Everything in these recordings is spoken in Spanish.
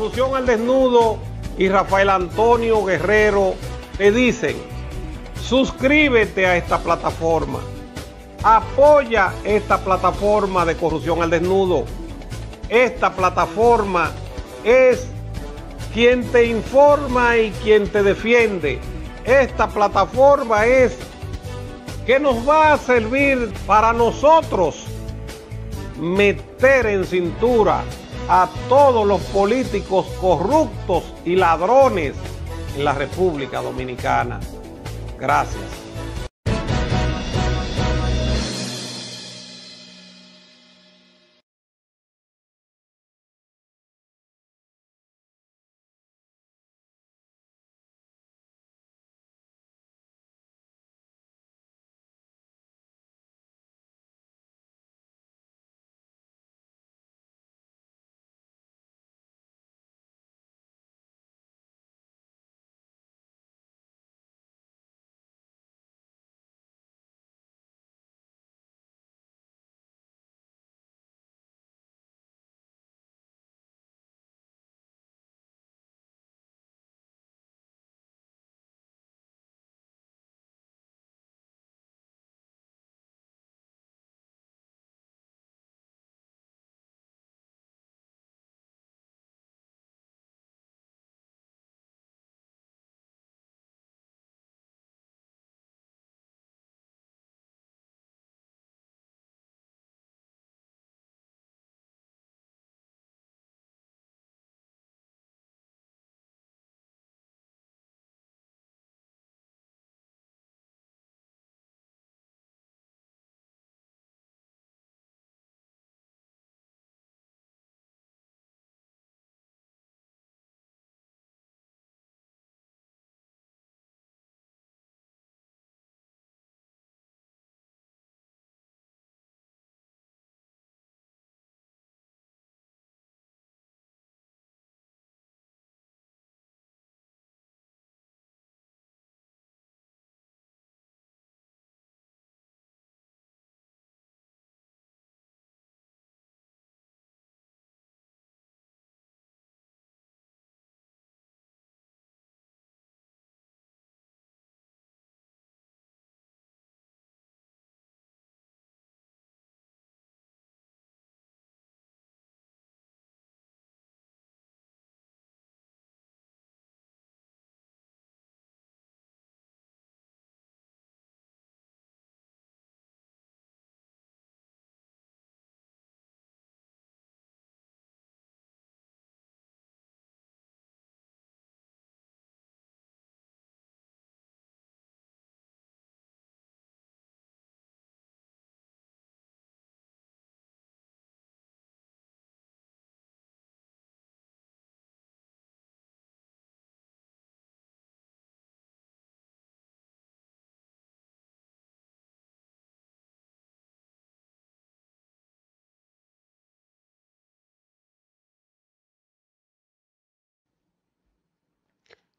Corrupción al Desnudo y Rafael Antonio Guerrero te dicen, suscríbete a esta plataforma, apoya esta plataforma de Corrupción al Desnudo. Esta plataforma es quien te informa y quien te defiende. Esta plataforma es que nos va a servir para nosotros meter en cintura a todos los políticos corruptos y ladrones en la República Dominicana. Gracias.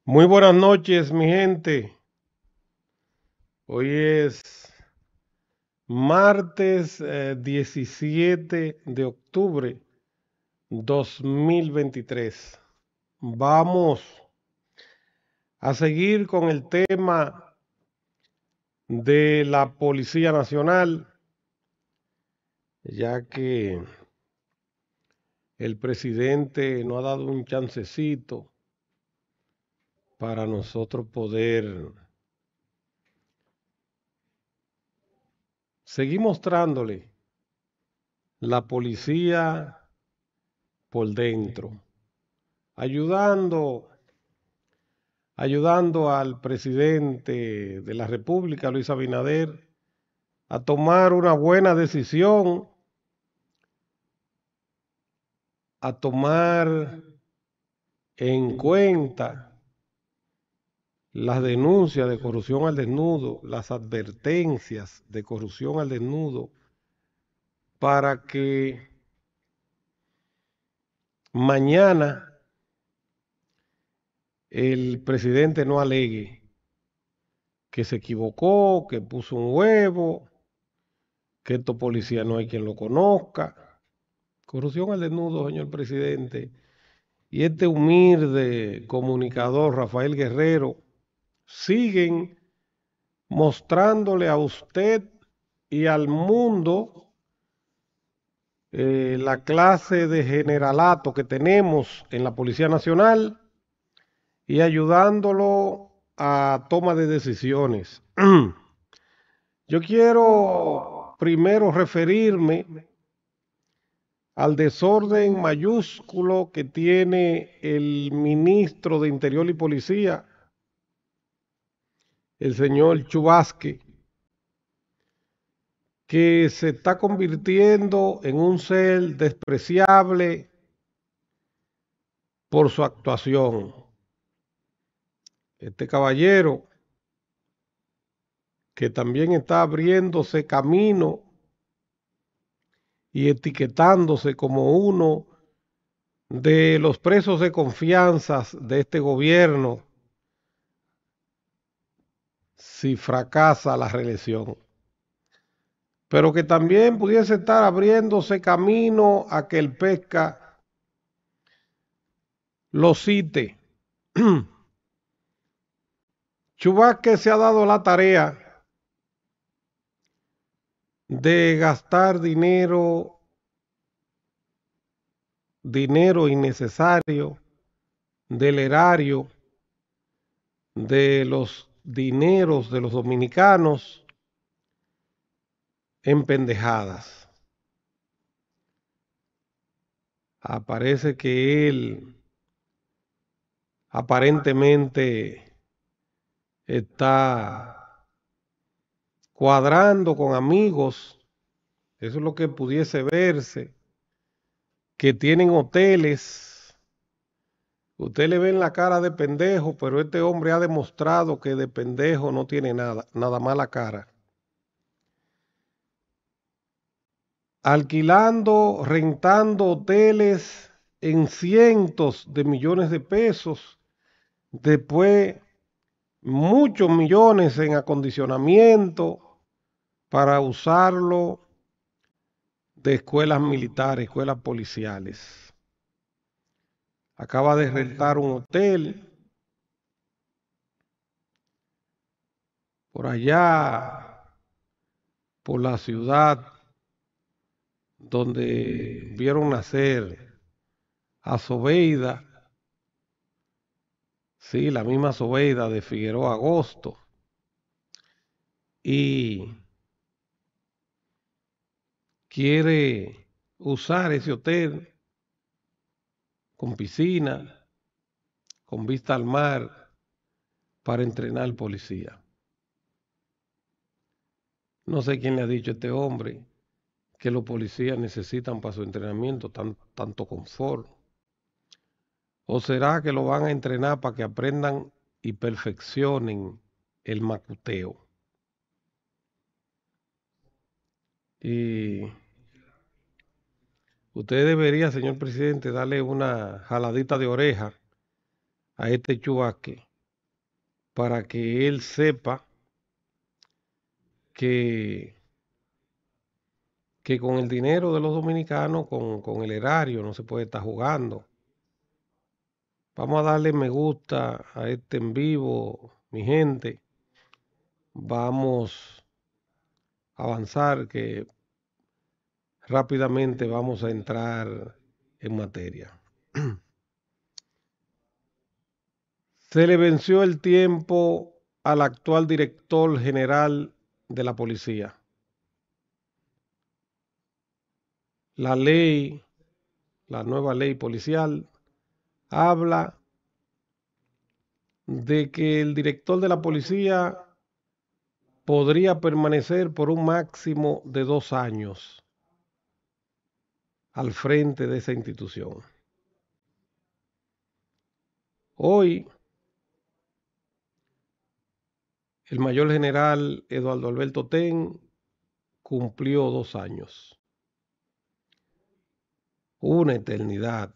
Muy buenas noches, mi gente. Hoy es martes 17 eh, de octubre 2023. Vamos a seguir con el tema de la Policía Nacional, ya que el presidente no ha dado un chancecito para nosotros poder seguir mostrándole la policía por dentro, ayudando ayudando al presidente de la República, Luis Abinader, a tomar una buena decisión, a tomar en cuenta las denuncias de corrupción al desnudo, las advertencias de corrupción al desnudo, para que mañana el presidente no alegue que se equivocó, que puso un huevo, que esto policía no hay quien lo conozca. Corrupción al desnudo, señor presidente. Y este humilde comunicador, Rafael Guerrero, siguen mostrándole a usted y al mundo eh, la clase de generalato que tenemos en la Policía Nacional y ayudándolo a toma de decisiones. Yo quiero primero referirme al desorden mayúsculo que tiene el ministro de Interior y Policía, el señor Chubasque, que se está convirtiendo en un ser despreciable por su actuación. Este caballero, que también está abriéndose camino y etiquetándose como uno de los presos de confianza de este gobierno si fracasa la reelección, pero que también pudiese estar abriéndose camino a que el pesca lo cite. Chubasque se ha dado la tarea de gastar dinero, dinero innecesario del erario de los dineros de los dominicanos en pendejadas. Aparece ah, que él aparentemente está cuadrando con amigos, eso es lo que pudiese verse, que tienen hoteles Usted le ve la cara de pendejo, pero este hombre ha demostrado que de pendejo no tiene nada, nada más la cara. Alquilando, rentando hoteles en cientos de millones de pesos, después muchos millones en acondicionamiento para usarlo de escuelas militares, escuelas policiales acaba de rentar un hotel por allá, por la ciudad donde vieron nacer a Sobeida, sí, la misma Sobeida de Figueroa Agosto, y quiere usar ese hotel con piscina, con vista al mar, para entrenar al policía. No sé quién le ha dicho a este hombre que los policías necesitan para su entrenamiento tan, tanto confort. ¿O será que lo van a entrenar para que aprendan y perfeccionen el macuteo? Y Usted debería, señor presidente, darle una jaladita de oreja a este chubasque para que él sepa que, que con el dinero de los dominicanos, con, con el erario, no se puede estar jugando. Vamos a darle me gusta a este en vivo, mi gente. Vamos a avanzar que rápidamente vamos a entrar en materia. Se le venció el tiempo al actual director general de la policía. La ley, la nueva ley policial, habla de que el director de la policía podría permanecer por un máximo de dos años al frente de esa institución. Hoy, el mayor general Eduardo Alberto Ten cumplió dos años. Una eternidad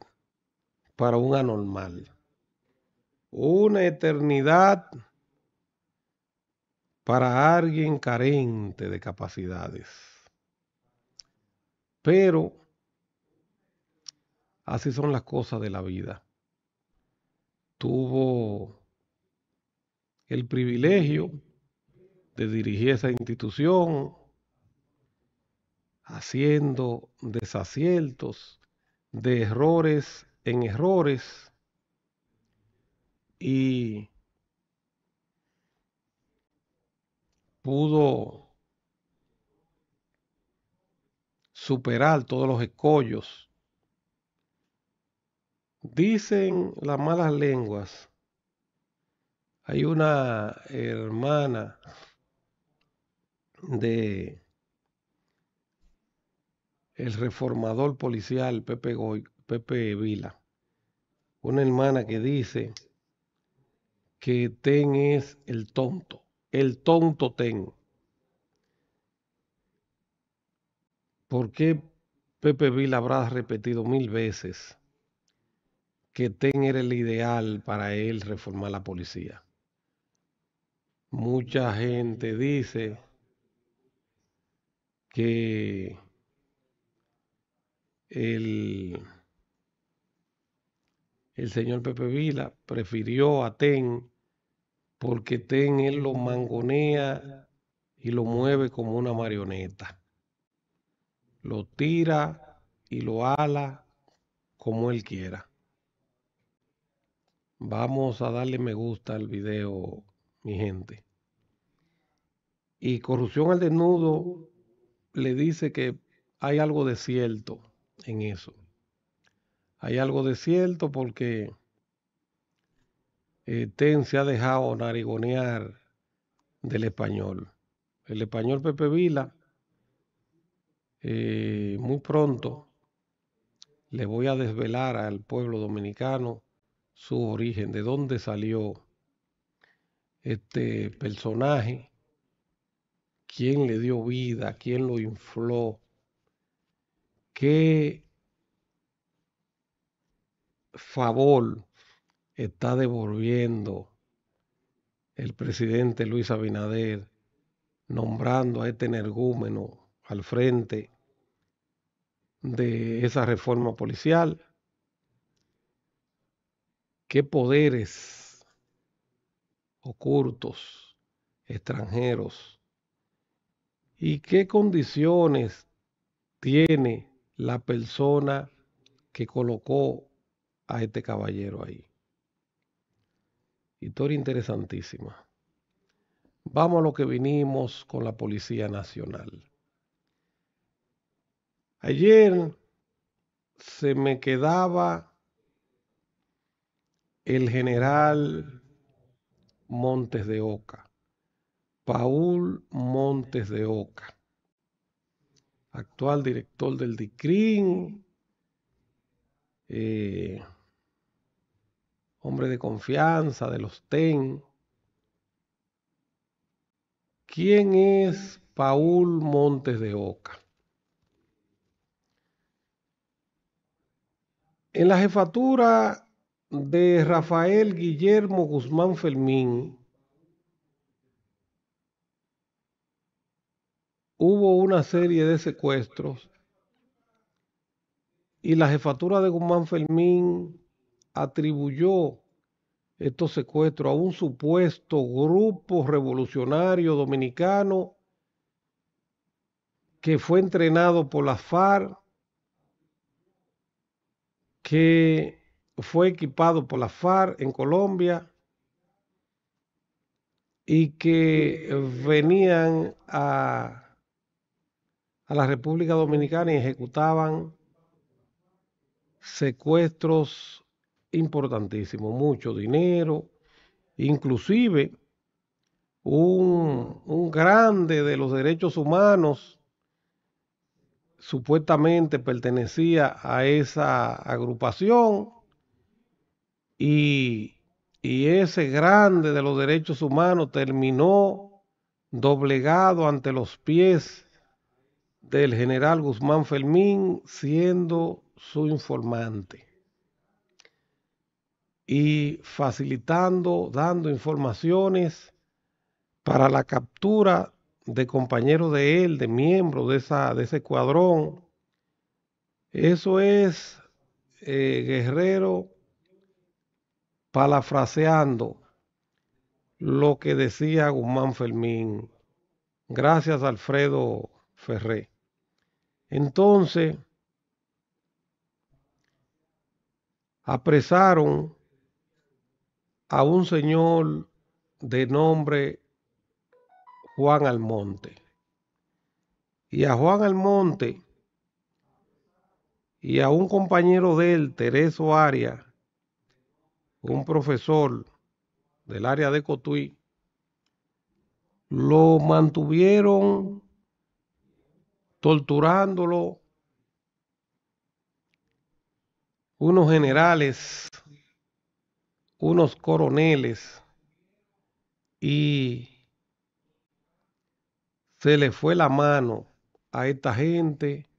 para un anormal. Una eternidad para alguien carente de capacidades. Pero Así son las cosas de la vida. Tuvo el privilegio de dirigir esa institución, haciendo desaciertos, de errores en errores, y pudo superar todos los escollos Dicen las malas lenguas. Hay una hermana de el reformador policial Pepe, Pepe Vila. Una hermana que dice que Ten es el tonto, el tonto Ten. ¿Por qué Pepe Vila habrá repetido mil veces que TEN era el ideal para él reformar la policía. Mucha gente dice que el, el señor Pepe Vila prefirió a TEN porque TEN él lo mangonea y lo mueve como una marioneta. Lo tira y lo ala como él quiera. Vamos a darle me gusta al video, mi gente. Y Corrupción al Desnudo le dice que hay algo de cierto en eso. Hay algo de cierto porque eh, Ten se ha dejado narigonear del español. El español Pepe Vila, eh, muy pronto le voy a desvelar al pueblo dominicano su origen, de dónde salió este personaje, quién le dio vida, quién lo infló, qué favor está devolviendo el presidente Luis Abinader nombrando a este energúmeno al frente de esa reforma policial qué poderes ocultos, extranjeros, y qué condiciones tiene la persona que colocó a este caballero ahí. Historia interesantísima. Vamos a lo que vinimos con la Policía Nacional. Ayer se me quedaba el general Montes de Oca, Paul Montes de Oca, actual director del DICRIN, eh, hombre de confianza de los TEN. ¿Quién es Paul Montes de Oca? En la jefatura de Rafael Guillermo Guzmán Fermín hubo una serie de secuestros y la jefatura de Guzmán Fermín atribuyó estos secuestros a un supuesto grupo revolucionario dominicano que fue entrenado por la FARC, que fue equipado por la FARC en Colombia y que venían a, a la República Dominicana y ejecutaban secuestros importantísimos, mucho dinero, inclusive un, un, grande de los derechos humanos supuestamente pertenecía a esa agrupación y, ese grande de los derechos humanos terminó doblegado ante los pies del general Guzmán Fermín siendo su informante y facilitando, dando informaciones para la captura de compañeros de él, de miembros de, de ese cuadrón. Eso es, eh, Guerrero, parafraseando lo que decía Guzmán Fermín. Gracias, Alfredo Ferré. Entonces, apresaron a un señor de nombre Juan Almonte. Y a Juan Almonte y a un compañero de él, Tereso Arias, un profesor del área de Cotuí, lo mantuvieron torturándolo unos generales, unos coroneles y se le fue la mano a esta gente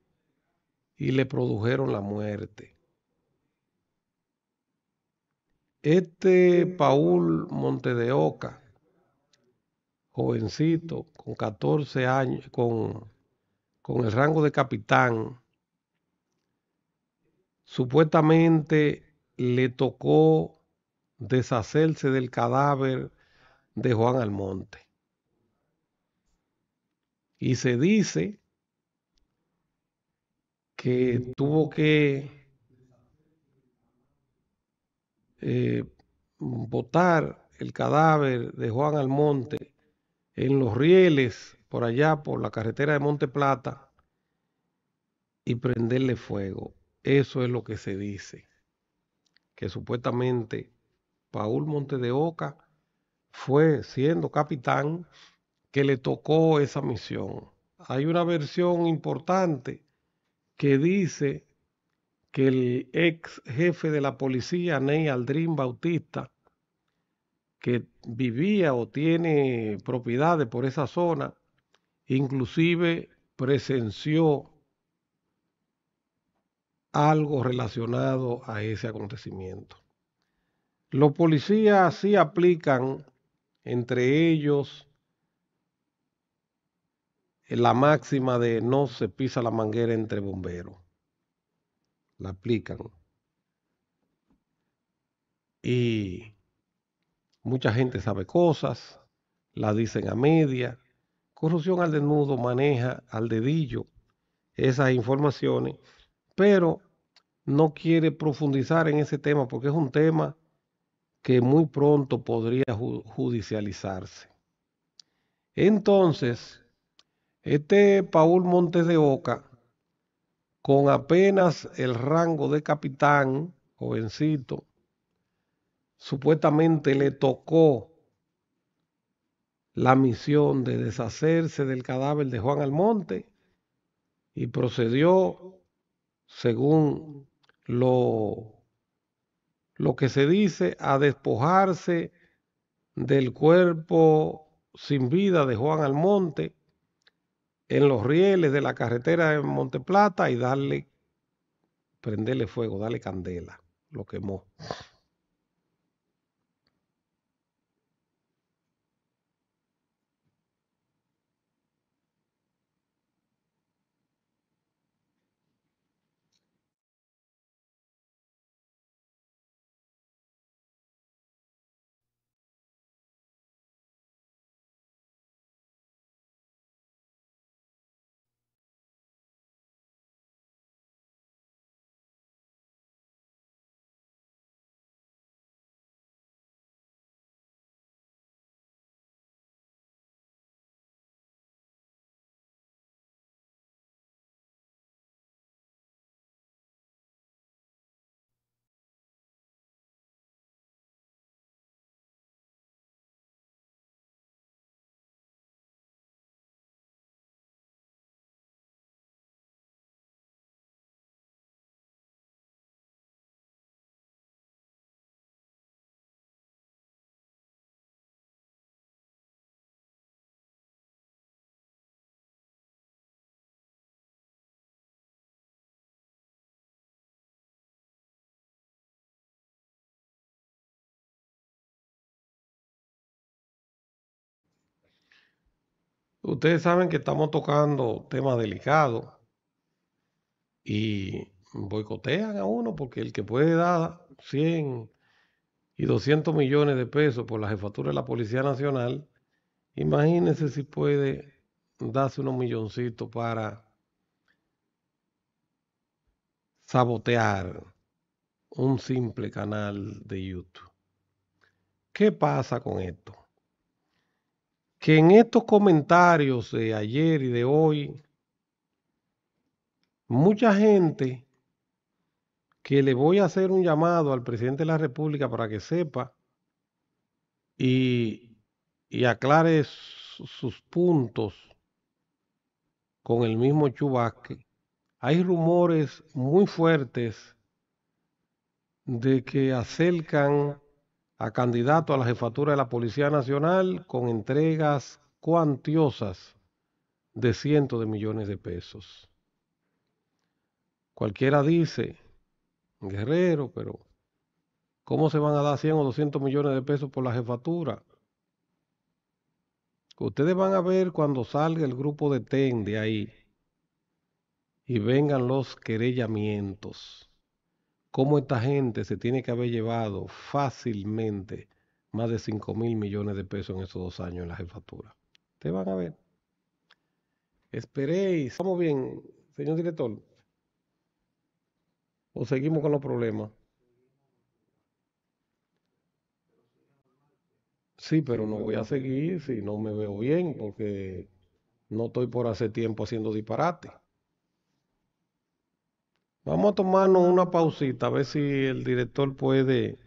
y le produjeron la muerte. Este Paul Montedeoca, jovencito, con 14 años, con, con el rango de capitán, supuestamente le tocó deshacerse del cadáver de Juan Almonte. Y se dice que tuvo que Eh, botar el cadáver de Juan Almonte en los rieles por allá por la carretera de Monte Plata y prenderle fuego. Eso es lo que se dice, que supuestamente Paul Monte de Oca fue siendo capitán que le tocó esa misión. Hay una versión importante que dice que el ex jefe de la policía, Ney Aldrin Bautista, que vivía o tiene propiedades por esa zona, inclusive presenció algo relacionado a ese acontecimiento. Los policías sí aplican entre ellos la máxima de no se pisa la manguera entre bomberos la aplican. Y mucha gente sabe cosas, la dicen a media. Corrupción al desnudo maneja al dedillo esas informaciones, pero no quiere profundizar en ese tema porque es un tema que muy pronto podría judicializarse. Entonces, este Paul Montes de Oca con apenas el rango de capitán, jovencito, supuestamente le tocó la misión de deshacerse del cadáver de Juan Almonte y procedió según lo, lo que se dice a despojarse del cuerpo sin vida de Juan Almonte en los rieles de la carretera en Monteplata y darle, prenderle fuego, darle candela. Lo quemó. Ustedes saben que estamos tocando temas delicados y boicotean a uno porque el que puede dar 100 y 200 millones de pesos por la jefatura de la Policía Nacional, imagínense si puede darse unos milloncitos para sabotear un simple canal de YouTube. ¿Qué pasa con esto? que en estos comentarios de ayer y de hoy, mucha gente que le voy a hacer un llamado al presidente de la República para que sepa y, aclare sus puntos con el mismo Chubasque. Hay rumores muy fuertes de que acercan a candidato a la jefatura de la Policía Nacional con entregas cuantiosas de cientos de millones de pesos. Cualquiera dice, guerrero, pero ¿cómo se van a dar 100 o 200 millones de pesos por la jefatura? Ustedes van a ver cuando salga el grupo de TEN de ahí y vengan los querellamientos cómo esta gente se tiene que haber llevado fácilmente más de 5 mil millones de pesos en esos dos años en la jefatura. Te van a ver. Esperéis. Estamos bien, señor director. ¿O seguimos con los problemas? Sí, pero no voy a seguir si no me veo bien, porque no estoy por hacer tiempo haciendo disparate. Vamos a tomarnos una pausita a ver si el director puede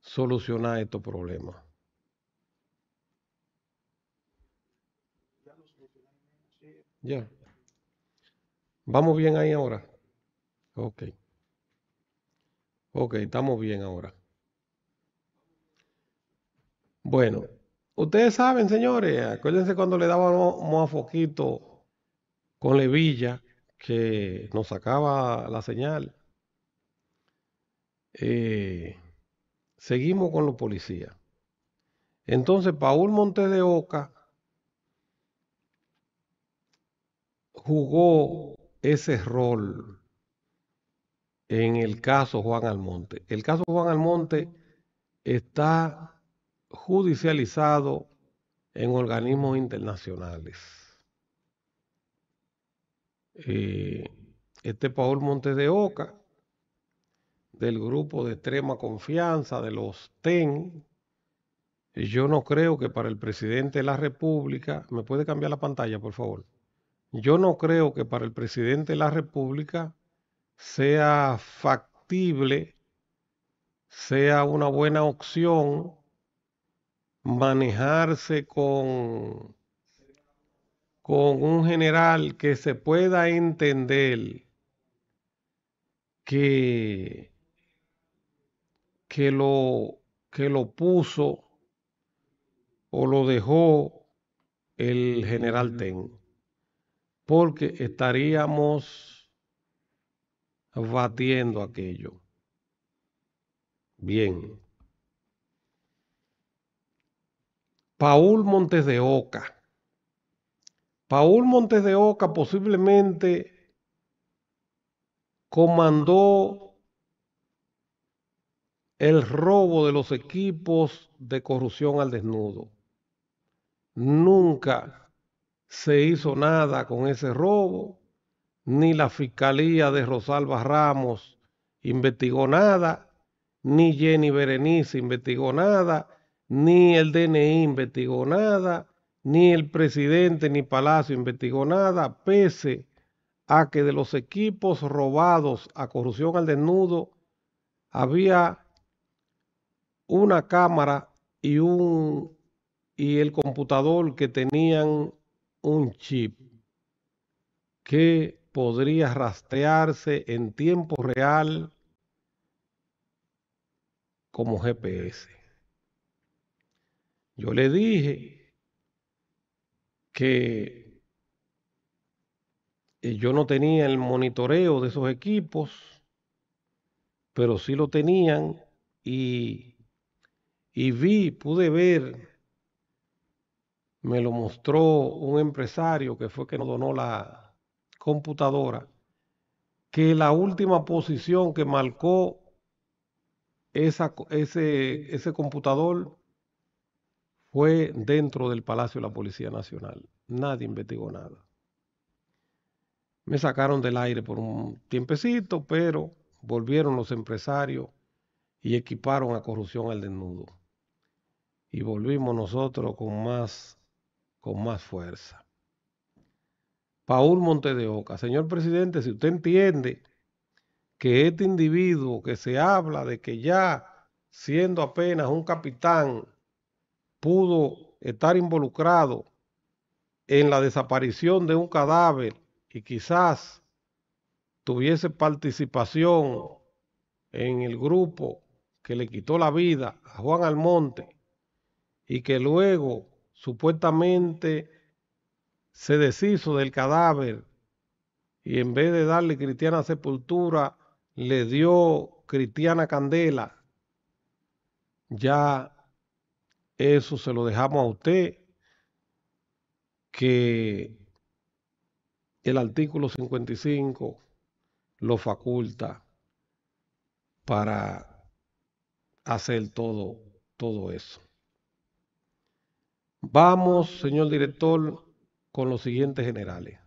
solucionar estos problemas. Ya. ¿Vamos bien ahí ahora? Ok. Ok, estamos bien ahora. Bueno, ustedes saben, señores, acuérdense cuando le dábamos a Foquito con Levilla, que nos sacaba la señal. Eh, seguimos con los policías. Entonces, Paul Montes de Oca jugó ese rol en el caso Juan Almonte. El caso Juan Almonte está judicializado en organismos internacionales. Eh, este Paul Montes de Oca, del grupo de extrema confianza, de los TEN, yo no creo que para el presidente de la República, me puede cambiar la pantalla, por favor. Yo no creo que para el presidente de la República sea factible, sea una buena opción manejarse con con un general que se pueda entender que, que, lo, que lo puso o lo dejó el general Ten, porque estaríamos batiendo aquello. Bien. Paul Montes de Oca Paul Montes de Oca posiblemente comandó el robo de los equipos de corrupción al desnudo. Nunca se hizo nada con ese robo, ni la fiscalía de Rosalba Ramos investigó nada, ni Jenny Berenice investigó nada, ni el DNI investigó nada, ni el presidente ni Palacio investigó nada, pese a que de los equipos robados a corrupción al desnudo había una cámara y un y el computador que tenían un chip que podría rastrearse en tiempo real como GPS. Yo le dije que eh, yo no tenía el monitoreo de esos equipos, pero sí lo tenían y, y vi, pude ver, me lo mostró un empresario que fue que nos donó la computadora, que la última posición que marcó ese, ese computador fue dentro del Palacio de la Policía Nacional. Nadie investigó nada. Me sacaron del aire por un tiempecito, pero volvieron los empresarios y equiparon a corrupción al desnudo. Y volvimos nosotros con más, con más fuerza. Paul Monte de Oca, señor presidente, si usted entiende que este individuo que se habla de que ya siendo apenas un capitán pudo estar involucrado en la desaparición de un cadáver y quizás tuviese participación en el grupo que le quitó la vida a Juan Almonte y que luego supuestamente se deshizo del cadáver y en vez de darle cristiana sepultura, le dio cristiana candela, ya eso se lo dejamos a usted, que el artículo 55 lo faculta para hacer todo, todo eso. Vamos, señor director, con los siguientes generales.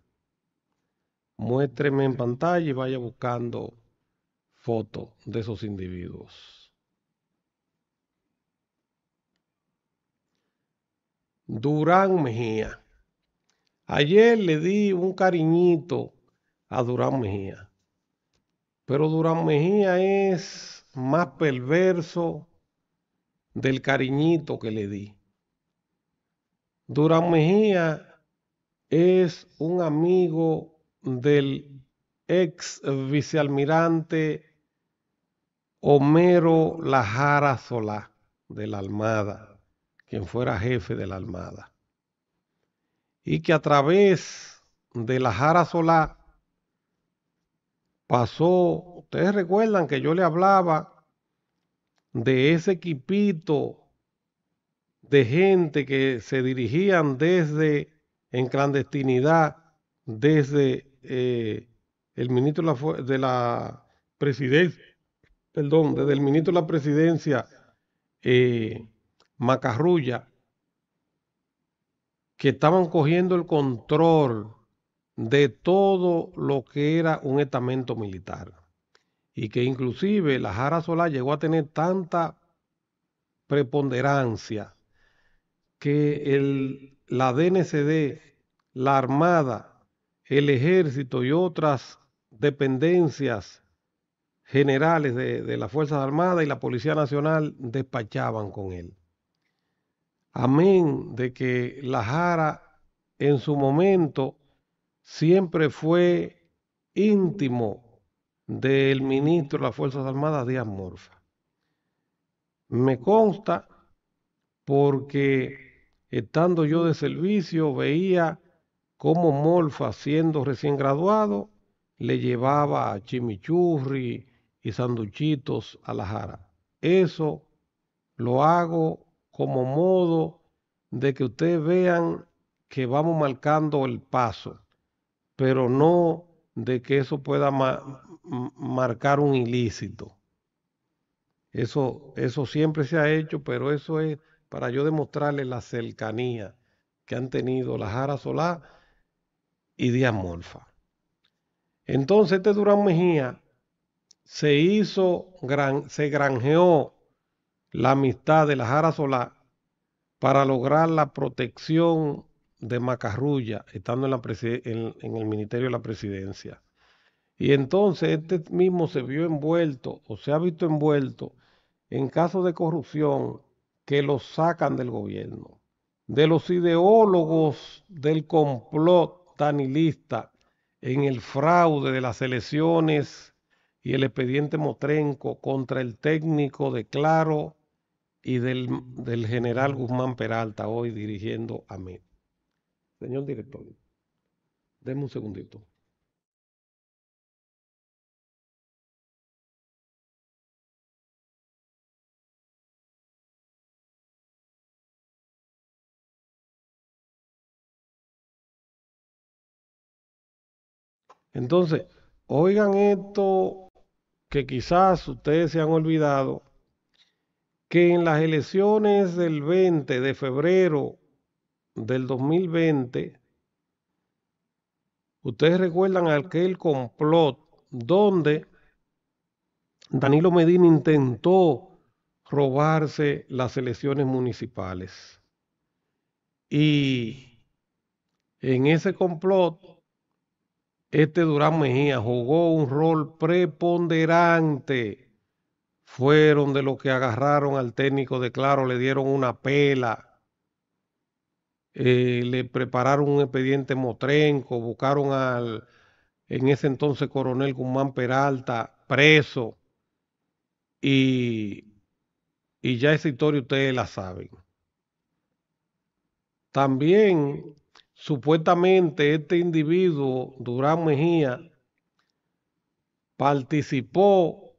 Muéstreme en pantalla y vaya buscando fotos de esos individuos. Durán Mejía. Ayer le di un cariñito a Durán Mejía. Pero Durán Mejía es más perverso del cariñito que le di. Durán Mejía es un amigo del ex vicealmirante Homero Lajara Solá de la Almada quien fuera jefe de la Armada, y que a través de la Jara Solá pasó, ustedes recuerdan que yo le hablaba de ese equipito de gente que se dirigían desde, en clandestinidad, desde eh, el ministro de la, presidencia, perdón, desde el ministro de la presidencia, eh, macarrulla que estaban cogiendo el control de todo lo que era un estamento militar y que inclusive la Jara Solá llegó a tener tanta preponderancia que el, la DNCD, la Armada, el Ejército y otras dependencias generales de las Fuerzas Armadas y la Policía Nacional despachaban con él amén de que la Jara en su momento siempre fue íntimo del ministro de las Fuerzas Armadas, Díaz Morfa. Me consta porque estando yo de servicio veía cómo Morfa, siendo recién graduado, le llevaba chimichurri y sanduchitos a la Jara. Eso lo hago como modo de que ustedes vean que vamos marcando el paso, pero no de que eso pueda marcar un ilícito. Eso, eso siempre se ha hecho, pero eso es para yo demostrarles la cercanía que han tenido la Jara Solá y Morfa. Entonces este Durán Mejía se hizo, gran, se granjeó la amistad de la Jara Solá para lograr la protección de Macarrulla, estando en, el Ministerio de la Presidencia. Y entonces este mismo se vio envuelto o se ha visto envuelto en casos de corrupción que lo sacan del gobierno, de los ideólogos del complot tanilista en el fraude de las elecciones y el expediente Motrenco contra el técnico de Claro y del, del general Guzmán Peralta hoy dirigiendo a mí. Señor director, denme un segundito. Entonces, oigan esto que quizás ustedes se han olvidado en las elecciones del 20 de febrero del 2020, ustedes recuerdan aquel complot donde Danilo Medina intentó robarse las elecciones municipales. Y en ese complot, este Durán Mejía jugó un rol preponderante fueron de los que agarraron al técnico de Claro, le dieron una pela, eh, le prepararon un expediente motrenco, buscaron al, en ese entonces, coronel Guzmán Peralta, preso, y, y ya esa historia ustedes la saben. También, supuestamente, este individuo, Durán Mejía, participó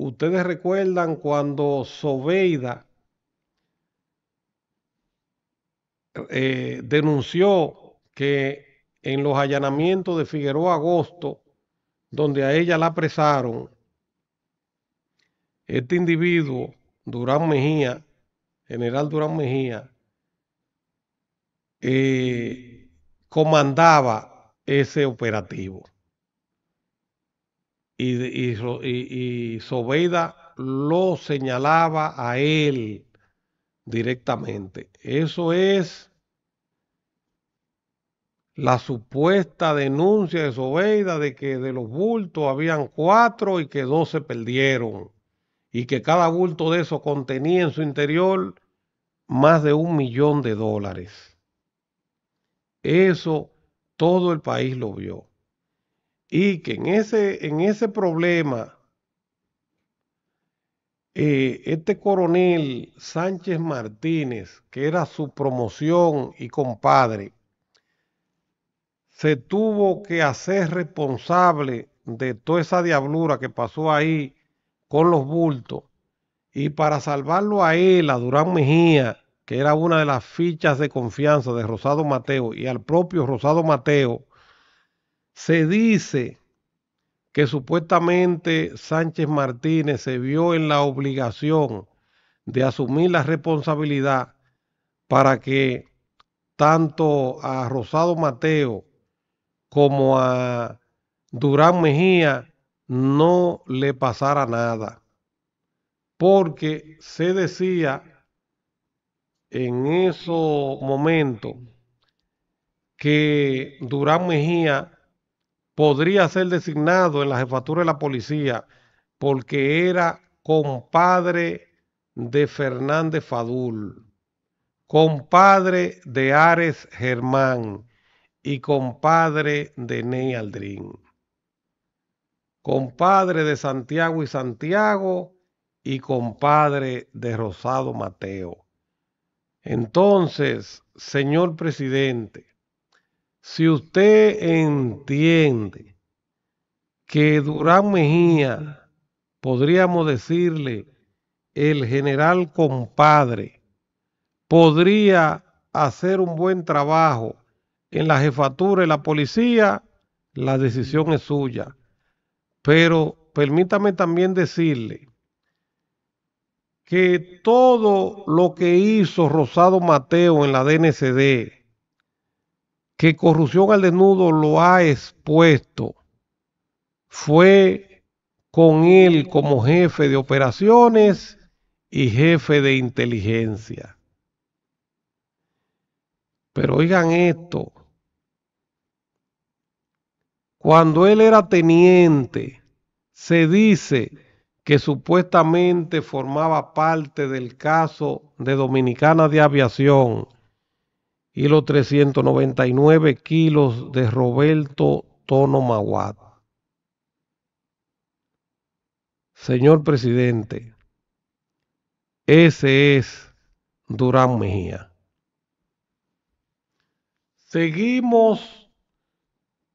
Ustedes recuerdan cuando Sobeida eh, denunció que en los allanamientos de Figueroa Agosto, donde a ella la apresaron, este individuo, Durán Mejía, general Durán Mejía, eh, comandaba ese operativo y, y, lo señalaba a él directamente. Eso es la supuesta denuncia de Sobeida de que de los bultos habían cuatro y que dos se perdieron y que cada bulto de eso contenía en su interior más de un millón de dólares. Eso todo el país lo vio y que en ese, en ese problema eh, este coronel Sánchez Martínez, que era su promoción y compadre, se tuvo que hacer responsable de toda esa diablura que pasó ahí con los bultos. Y para salvarlo a él, a Durán Mejía, que era una de las fichas de confianza de Rosado Mateo, y al propio Rosado Mateo, se dice que supuestamente Sánchez Martínez se vio en la obligación de asumir la responsabilidad para que tanto a Rosado Mateo como a Durán Mejía no le pasara nada. Porque se decía en ese momento que Durán Mejía podría ser designado en la jefatura de la policía porque era compadre de Fernández Fadul, compadre de Ares Germán y compadre de Ney Aldrin, compadre de Santiago y Santiago y compadre de Rosado Mateo. Entonces, señor presidente, si usted entiende que Durán Mejía, podríamos decirle, el general compadre, podría hacer un buen trabajo en la jefatura y la policía, la decisión es suya. Pero permítame también decirle que todo lo que hizo Rosado Mateo en la DNCD, que corrupción al desnudo lo ha expuesto. Fue con él como jefe de operaciones y jefe de inteligencia. Pero oigan esto. Cuando él era teniente, se dice que supuestamente formaba parte del caso de Dominicana de Aviación y los 399 kilos de Roberto Tono Señor presidente, ese es Durán Mejía. Seguimos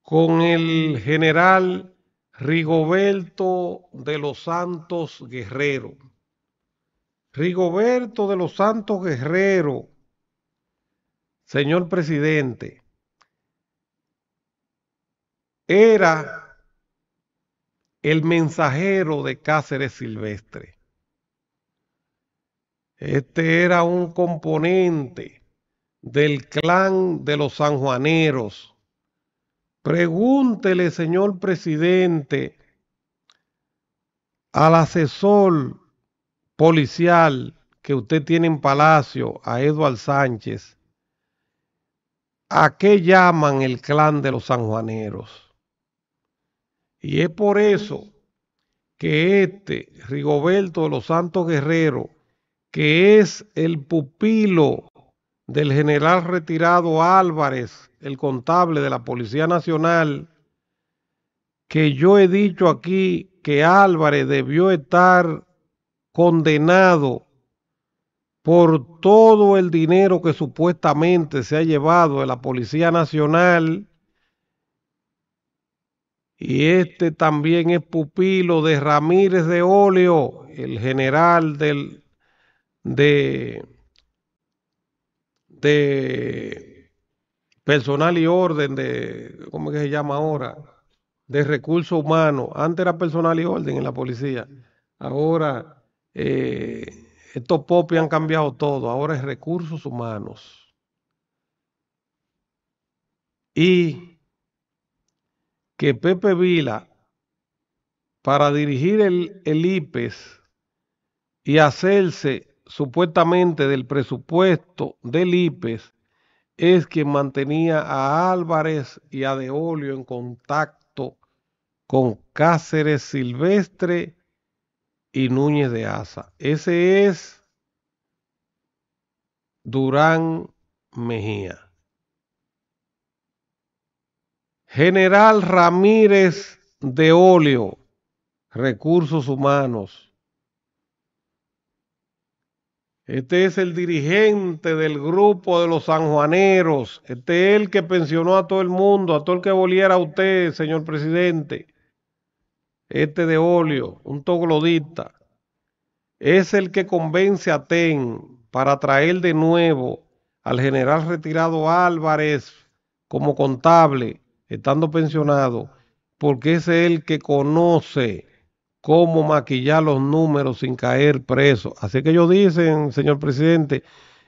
con el general Rigoberto de los Santos Guerrero. Rigoberto de los Santos Guerrero Señor presidente, era el mensajero de Cáceres Silvestre. Este era un componente del clan de los sanjuaneros. Pregúntele, señor presidente, al asesor policial que usted tiene en Palacio, a Eduard Sánchez, ¿A qué llaman el clan de los sanjuaneros? Y es por eso que este Rigoberto de los Santos Guerrero, que es el pupilo del general retirado Álvarez, el contable de la Policía Nacional, que yo he dicho aquí que Álvarez debió estar condenado por todo el dinero que supuestamente se ha llevado de la Policía Nacional. Y este también es pupilo de Ramírez de Óleo, el general del, de, de personal y orden de, ¿cómo que se llama ahora? De recursos humanos. Antes era personal y orden en la policía. Ahora... Eh, estos popis han cambiado todo, ahora es recursos humanos. Y que Pepe Vila, para dirigir el, el IPES y hacerse supuestamente del presupuesto del IPES, es quien mantenía a Álvarez y a Deolio en contacto con Cáceres Silvestre y Núñez de Asa. Ese es Durán Mejía. General Ramírez de Olio, Recursos Humanos. Este es el dirigente del grupo de los sanjuaneros. Este es el que pensionó a todo el mundo, a todo el que volviera a usted, señor presidente este de óleo, un toglodita, es el que convence a Ten para traer de nuevo al general retirado Álvarez como contable, estando pensionado, porque es el que conoce cómo maquillar los números sin caer preso. Así que ellos dicen, señor presidente,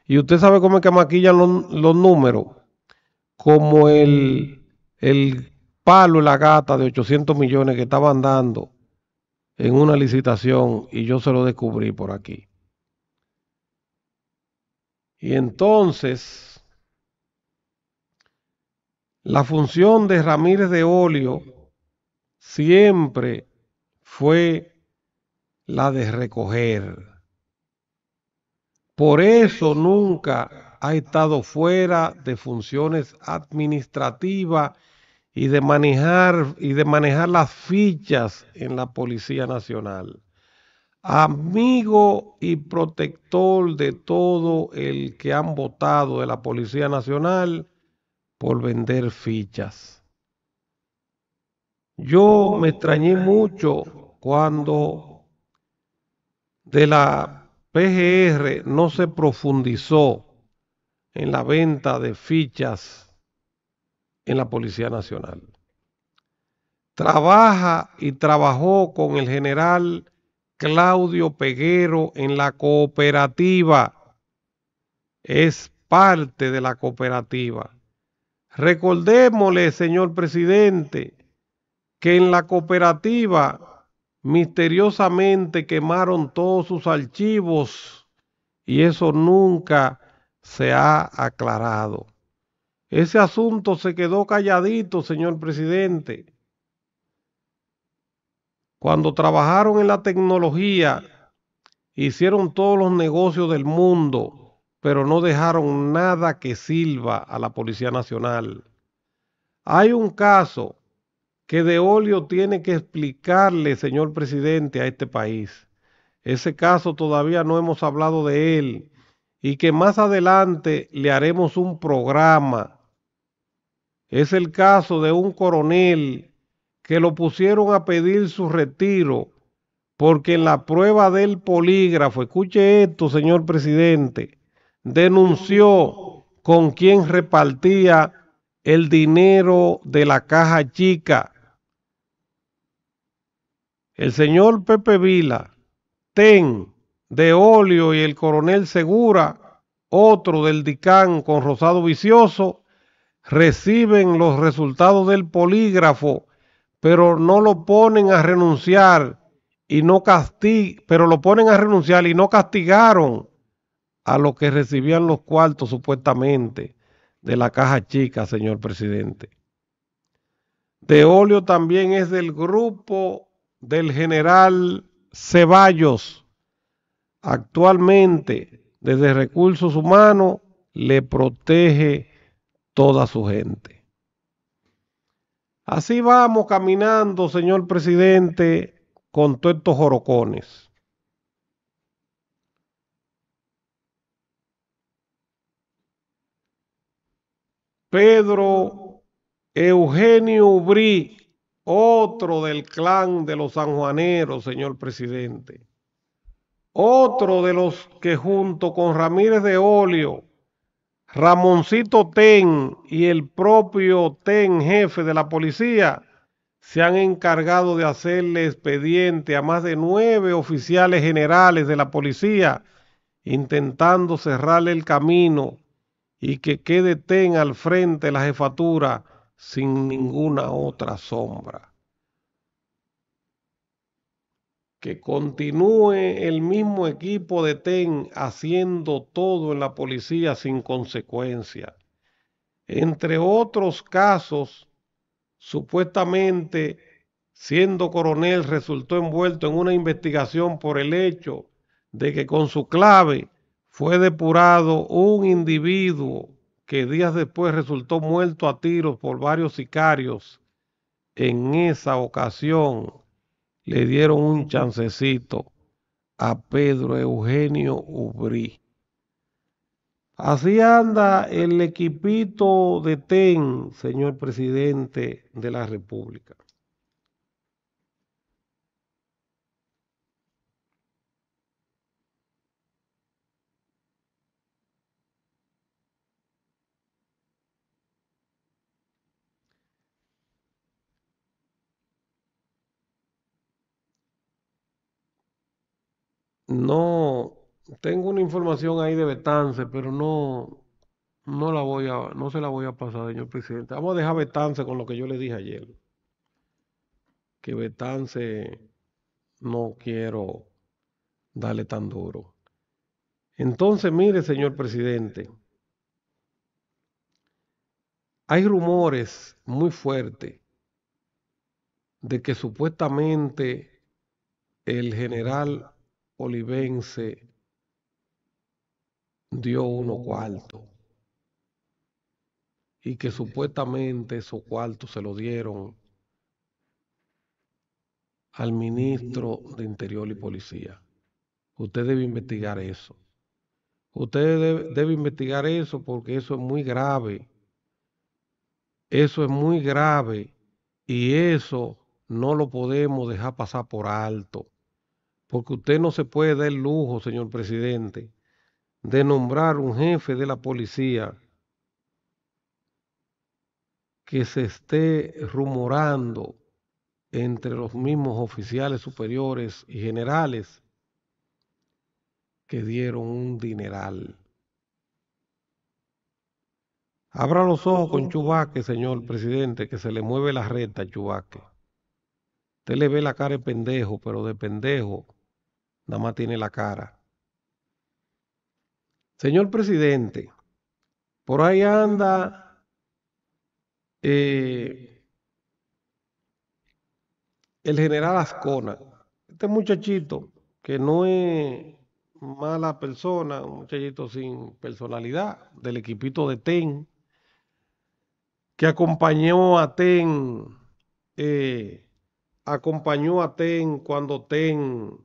y usted sabe cómo es que maquillan los, números, como el, el palo la gata de 800 millones que estaban dando en una licitación y yo se lo descubrí por aquí. Y entonces, la función de Ramírez de Olio siempre fue la de recoger. Por eso nunca ha estado fuera de funciones administrativas y de manejar y de manejar las fichas en la Policía Nacional. Amigo y protector de todo el que han votado de la Policía Nacional por vender fichas. Yo me extrañé mucho cuando de la PGR no se profundizó en la venta de fichas en la Policía Nacional. Trabaja y trabajó con el general Claudio Peguero en la cooperativa. Es parte de la cooperativa. Recordémosle, señor presidente, que en la cooperativa misteriosamente quemaron todos sus archivos y eso nunca se ha aclarado. Ese asunto se quedó calladito, señor presidente. Cuando trabajaron en la tecnología, hicieron todos los negocios del mundo, pero no dejaron nada que sirva a la Policía Nacional. Hay un caso que de Olio tiene que explicarle, señor presidente, a este país. Ese caso todavía no hemos hablado de él y que más adelante le haremos un programa es el caso de un coronel que lo pusieron a pedir su retiro porque en la prueba del polígrafo, escuche esto, señor presidente, denunció con quien repartía el dinero de la caja chica. El señor Pepe Vila, Ten, de Olio y el coronel Segura, otro del Dicán con Rosado Vicioso, reciben los resultados del polígrafo, pero no lo ponen a renunciar y no castig pero lo ponen a renunciar y no castigaron a los que recibían los cuartos supuestamente de la caja chica, señor presidente. De óleo también es del grupo del general Ceballos. Actualmente, desde recursos humanos, le protege toda su gente. Así vamos caminando, señor presidente, con todos estos jorocones. Pedro Eugenio Ubrí, otro del clan de los sanjuaneros, señor presidente. Otro de los que junto con Ramírez de Olio Ramoncito Ten y el propio Ten, jefe de la policía, se han encargado de hacerle expediente a más de nueve oficiales generales de la policía, intentando cerrarle el camino y que quede Ten al frente de la jefatura sin ninguna otra sombra. que continúe el mismo equipo de TEN haciendo todo en la policía sin consecuencia. Entre otros casos, supuestamente siendo coronel resultó envuelto en una investigación por el hecho de que con su clave fue depurado un individuo que días después resultó muerto a tiros por varios sicarios en esa ocasión le dieron un chancecito a Pedro Eugenio Ubrí. Así anda el equipito de TEN, señor presidente de la República. no tengo una información ahí de Betance, pero no, no la voy a, no se la voy a pasar, señor presidente. Vamos a dejar Betance con lo que yo le dije ayer. Que Betance no quiero darle tan duro. Entonces, mire, señor presidente, hay rumores muy fuertes de que supuestamente el general Olivense dio uno cuarto y que supuestamente esos cuartos se lo dieron al ministro de Interior y Policía. Usted debe investigar eso. Usted debe, debe, investigar eso porque eso es muy grave. Eso es muy grave y eso no lo podemos dejar pasar por alto porque usted no se puede dar el lujo, señor presidente, de nombrar un jefe de la policía que se esté rumorando entre los mismos oficiales superiores y generales que dieron un dineral. Abra los ojos con Chubaque, señor presidente, que se le mueve la reta a Chubaque. Usted le ve la cara de pendejo, pero de pendejo nada más tiene la cara. Señor presidente, por ahí anda eh, el general Ascona. Este muchachito que no es mala persona, un muchachito sin personalidad, del equipito de TEN, que acompañó a TEN, eh, acompañó a TEN cuando TEN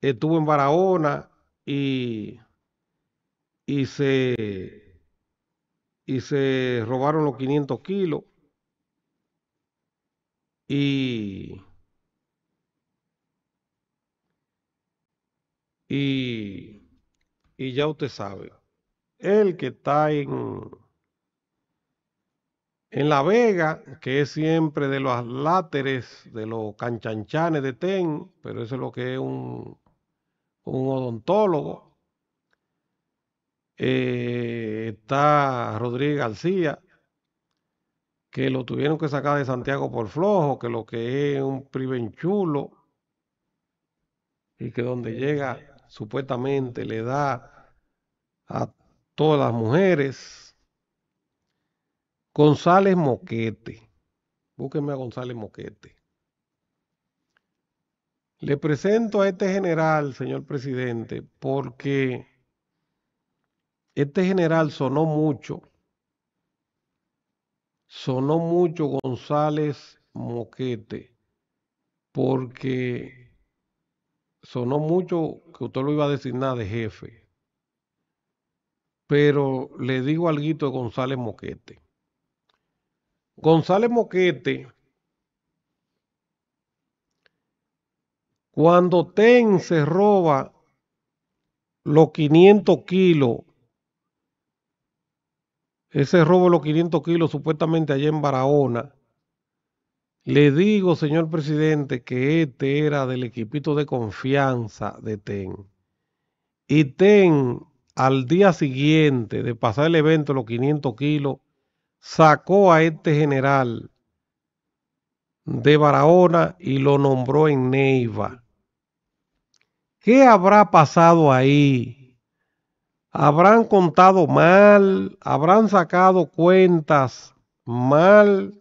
estuvo en Barahona y, y, se, y se robaron los 500 kilos. Y, y, y ya usted sabe, el que está en, en La Vega, que es siempre de los láteres, de los canchanchanes de Ten, pero eso es lo que es un, un odontólogo, eh, está Rodríguez García, que lo tuvieron que sacar de Santiago por flojo, que lo que es un privenchulo, y que donde llega supuestamente le da a todas las mujeres. González Moquete, búsquenme a González Moquete. Le presento a este general, señor presidente, porque este general sonó mucho. Sonó mucho González Moquete, porque sonó mucho que usted lo iba a designar de jefe. Pero le digo algo de González Moquete. González Moquete Cuando Ten se roba los 500 kilos, ese robo de los 500 kilos supuestamente allá en Barahona, le digo, señor presidente, que este era del equipito de confianza de TEN. Y TEN, al día siguiente de pasar el evento, los 500 kilos, sacó a este general de Barahona y lo nombró en Neiva. ¿Qué habrá pasado ahí? ¿Habrán contado mal? ¿Habrán sacado cuentas mal?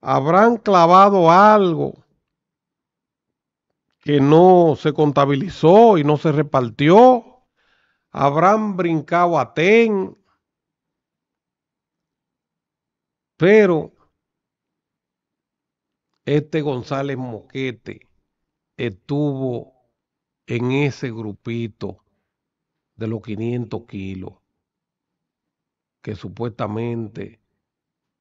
¿Habrán clavado algo que no se contabilizó y no se repartió? ¿Habrán brincado a TEN? Pero este González Moquete estuvo en ese grupito de los 500 kilos que supuestamente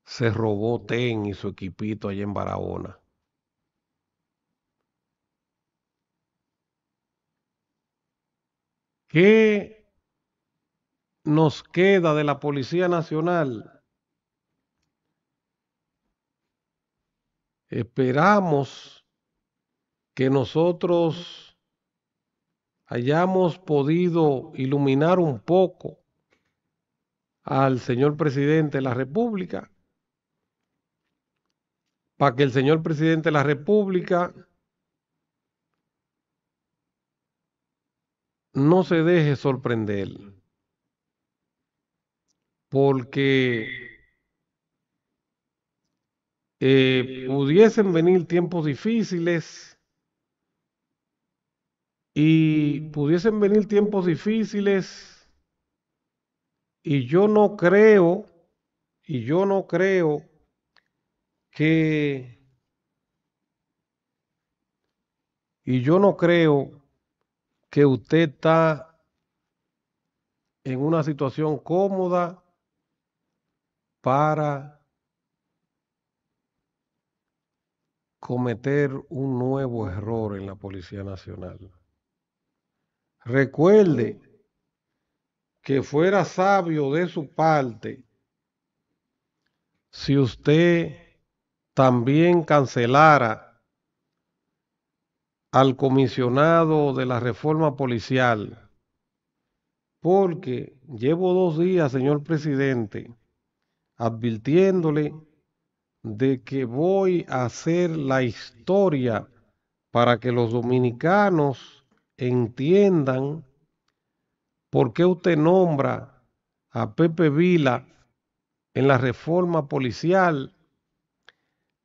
se robó Ten y su equipito allá en Barahona. ¿Qué nos queda de la Policía Nacional? Esperamos que nosotros hayamos podido iluminar un poco al señor presidente de la República, para que el señor presidente de la República no se deje sorprender, porque eh, pudiesen venir tiempos difíciles, y pudiesen venir tiempos difíciles y yo no creo, y yo no creo que, y yo no creo que usted está en una situación cómoda para cometer un nuevo error en la Policía Nacional. Recuerde que fuera sabio de su parte si usted también cancelara al comisionado de la reforma policial, porque llevo dos días, señor presidente, advirtiéndole de que voy a hacer la historia para que los dominicanos entiendan por qué usted nombra a Pepe Vila en la reforma policial.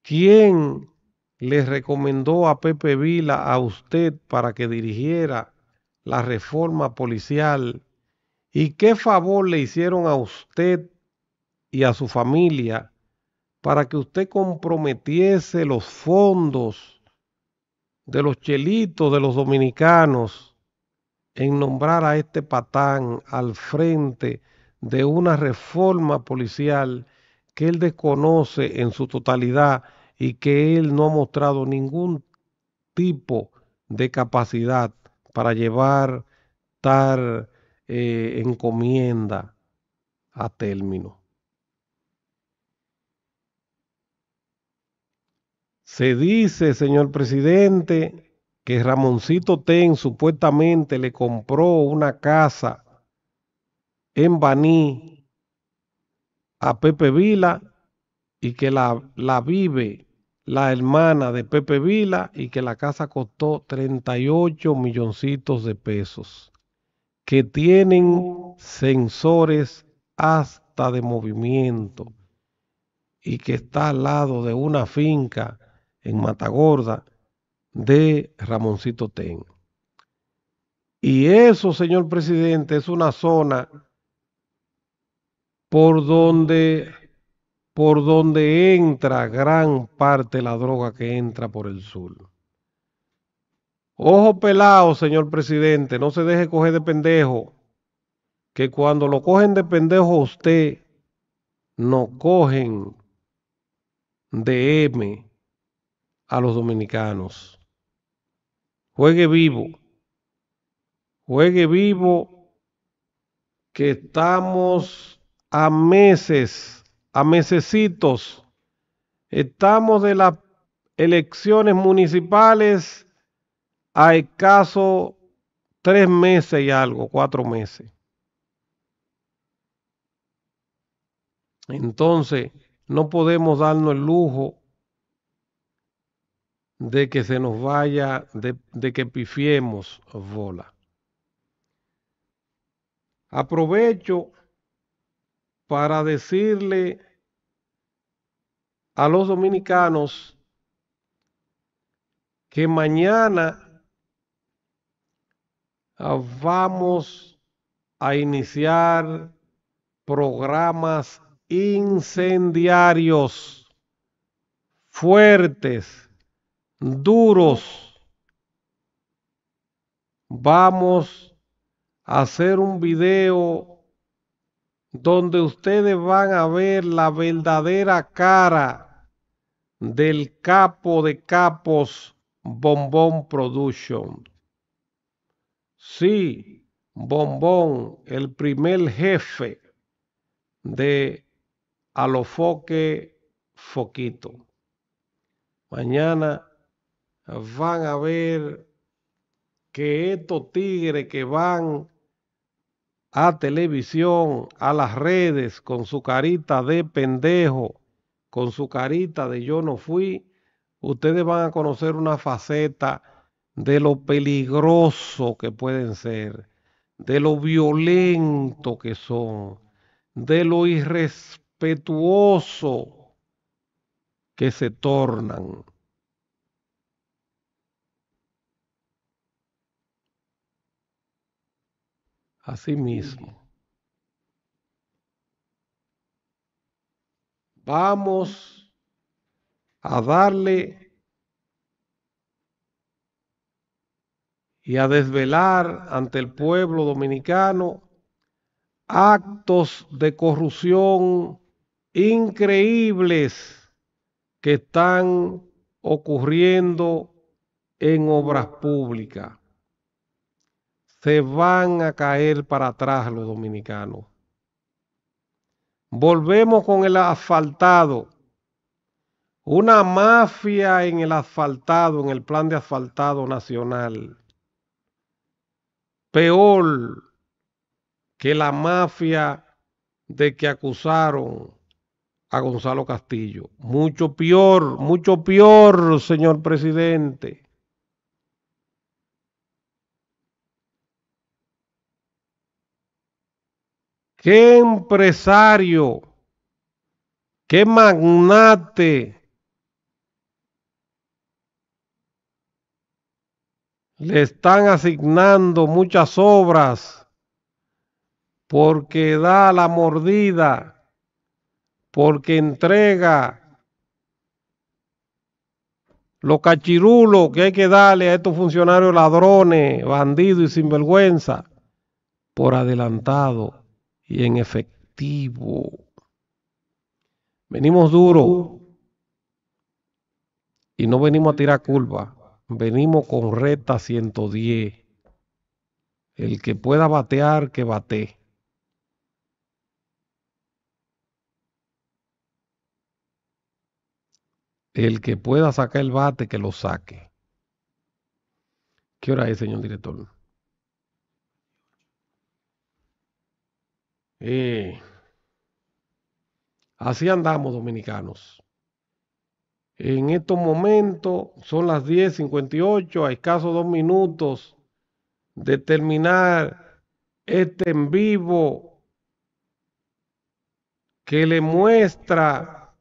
¿Quién le recomendó a Pepe Vila a usted para que dirigiera la reforma policial? ¿Y qué favor le hicieron a usted y a su familia para que usted comprometiese los fondos? de los chelitos de los dominicanos en nombrar a este patán al frente de una reforma policial que él desconoce en su totalidad y que él no ha mostrado ningún tipo de capacidad para llevar tal eh, encomienda a término. Se dice, señor presidente, que Ramoncito Ten supuestamente le compró una casa en Baní a Pepe Vila y que la, vive la hermana de Pepe Vila y que la casa costó 38 milloncitos de pesos, que tienen sensores hasta de movimiento y que está al lado de una finca en Matagorda de Ramoncito Ten. Y eso, señor presidente, es una zona por donde, por donde entra gran parte de la droga que entra por el sur. Ojo pelado, señor presidente, no se deje coger de pendejo, que cuando lo cogen de pendejo usted, no cogen de M a los dominicanos. Juegue vivo. Juegue vivo que estamos a meses, a mesecitos. Estamos de las elecciones municipales a escaso tres meses y algo, cuatro meses. Entonces, no podemos darnos el lujo de que se nos vaya, de, que pifiemos bola. Aprovecho para decirle a los dominicanos que mañana vamos a iniciar programas incendiarios fuertes duros. Vamos a hacer un video donde ustedes van a ver la verdadera cara del capo de capos Bombón Production. Sí, Bombón, el primer jefe de Alofoque Foquito. Mañana van a ver que estos tigres que van a televisión, a las redes, con su carita de pendejo, con su carita de yo no fui, ustedes van a conocer una faceta de lo peligroso que pueden ser, de lo violento que son, de lo irrespetuoso que se tornan. Asimismo, mismo. Vamos a darle y a desvelar ante el pueblo dominicano actos de corrupción increíbles que están ocurriendo en obras públicas se van a caer para atrás los dominicanos. Volvemos con el asfaltado. Una mafia en el asfaltado, en el plan de asfaltado nacional. Peor que la mafia de que acusaron a Gonzalo Castillo. Mucho peor, mucho peor, señor presidente. qué empresario, qué magnate le están asignando muchas obras porque da la mordida, porque entrega lo cachirulo que hay que darle a estos funcionarios ladrones, bandidos y sinvergüenza por adelantado y en efectivo. Venimos duro y no venimos a tirar curva, venimos con reta 110. El que pueda batear, que bate. El que pueda sacar el bate, que lo saque. ¿Qué hora es, señor director? Eh, así andamos dominicanos. En estos momentos son las 10.58, a escasos dos minutos de terminar este en vivo que le muestra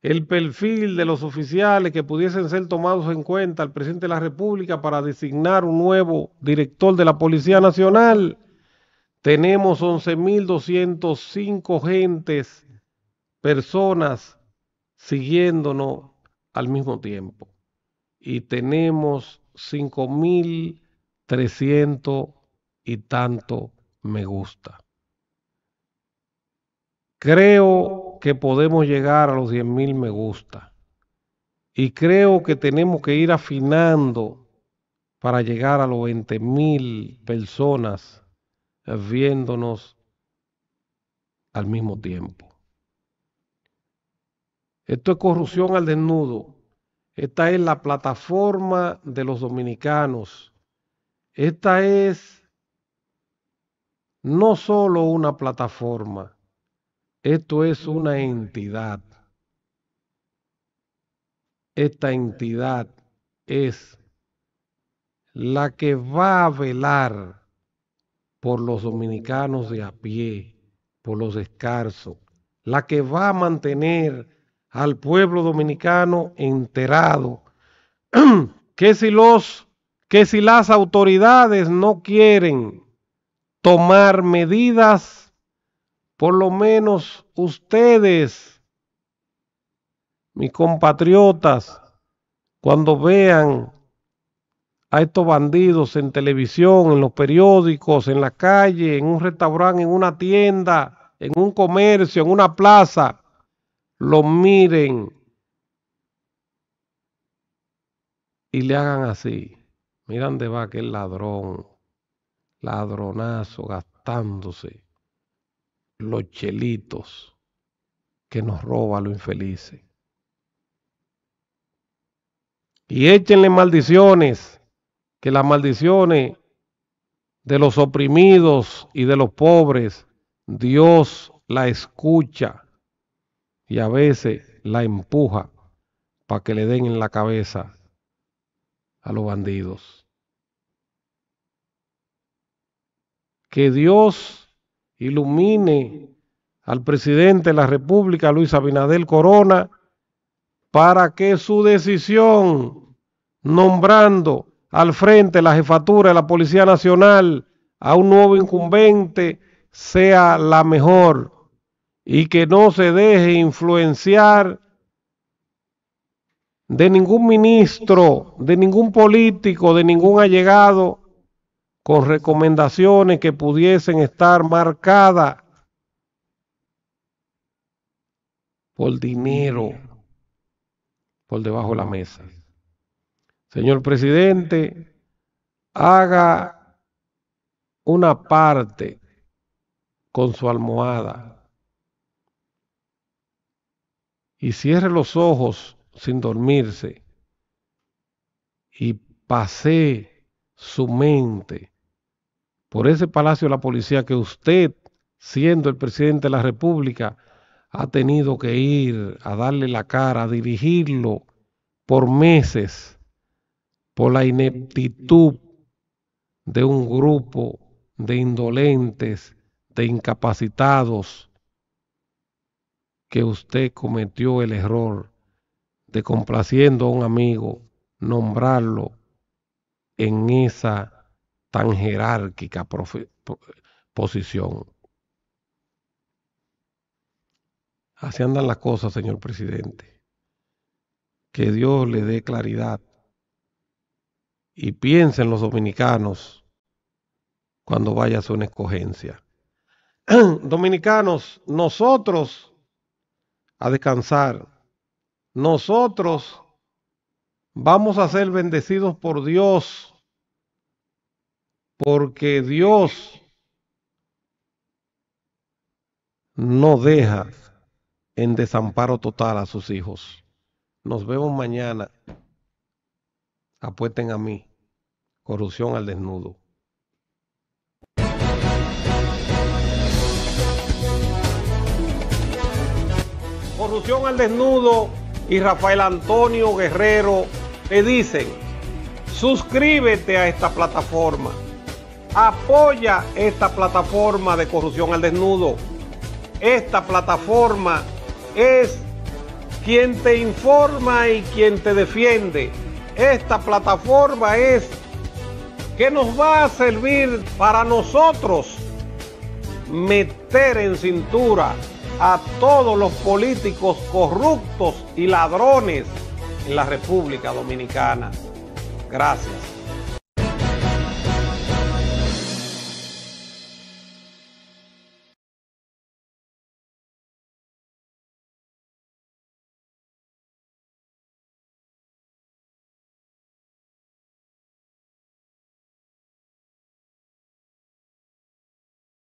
el perfil de los oficiales que pudiesen ser tomados en cuenta al presidente de la República para designar un nuevo director de la Policía Nacional. Tenemos 11.205 gentes, personas siguiéndonos al mismo tiempo. Y tenemos 5.300 y tanto me gusta. Creo que podemos llegar a los 10.000 me gusta. Y creo que tenemos que ir afinando para llegar a los 20.000 personas viéndonos al mismo tiempo. Esto es corrupción al desnudo. Esta es la plataforma de los dominicanos. Esta es no solo una plataforma, esto es una entidad. Esta entidad es la que va a velar por los dominicanos de a pie, por los escarzos, la que va a mantener al pueblo dominicano enterado, que si los que si las autoridades no quieren tomar medidas, por lo menos ustedes, mis compatriotas, cuando vean a estos bandidos en televisión, en los periódicos, en la calle, en un restaurante, en una tienda, en un comercio, en una plaza, los miren y le hagan así. Miran de va aquel ladrón, ladronazo, gastándose los chelitos que nos roba a los infelices. Y échenle maldiciones que las maldiciones de los oprimidos y de los pobres, Dios la escucha y a veces la empuja para que le den en la cabeza a los bandidos. Que Dios ilumine al presidente de la República, Luis Abinadel Corona, para que su decisión nombrando al frente, la jefatura de la Policía Nacional, a un nuevo incumbente, sea la mejor y que no se deje influenciar de ningún ministro, de ningún político, de ningún allegado con recomendaciones que pudiesen estar marcadas por dinero por debajo de la mesa. Señor presidente, haga una parte con su almohada y cierre los ojos sin dormirse y pase su mente por ese palacio de la policía que usted, siendo el presidente de la República, ha tenido que ir a darle la cara, a dirigirlo por meses por la ineptitud de un grupo de indolentes, de incapacitados, que usted cometió el error de complaciendo a un amigo, nombrarlo en esa tan jerárquica posición. Así andan las cosas, señor presidente. Que Dios le dé claridad y piensen los dominicanos cuando vaya a una escogencia. Dominicanos, nosotros a descansar. Nosotros vamos a ser bendecidos por Dios, porque Dios no deja en desamparo total a sus hijos. Nos vemos mañana apuesten a mí. Corrupción al desnudo. Corrupción al desnudo y Rafael Antonio Guerrero te dicen, suscríbete a esta plataforma, apoya esta plataforma de corrupción al desnudo. Esta plataforma es quien te informa y quien te defiende esta plataforma es que nos va a servir para nosotros meter en cintura a todos los políticos corruptos y ladrones en la República Dominicana. Gracias.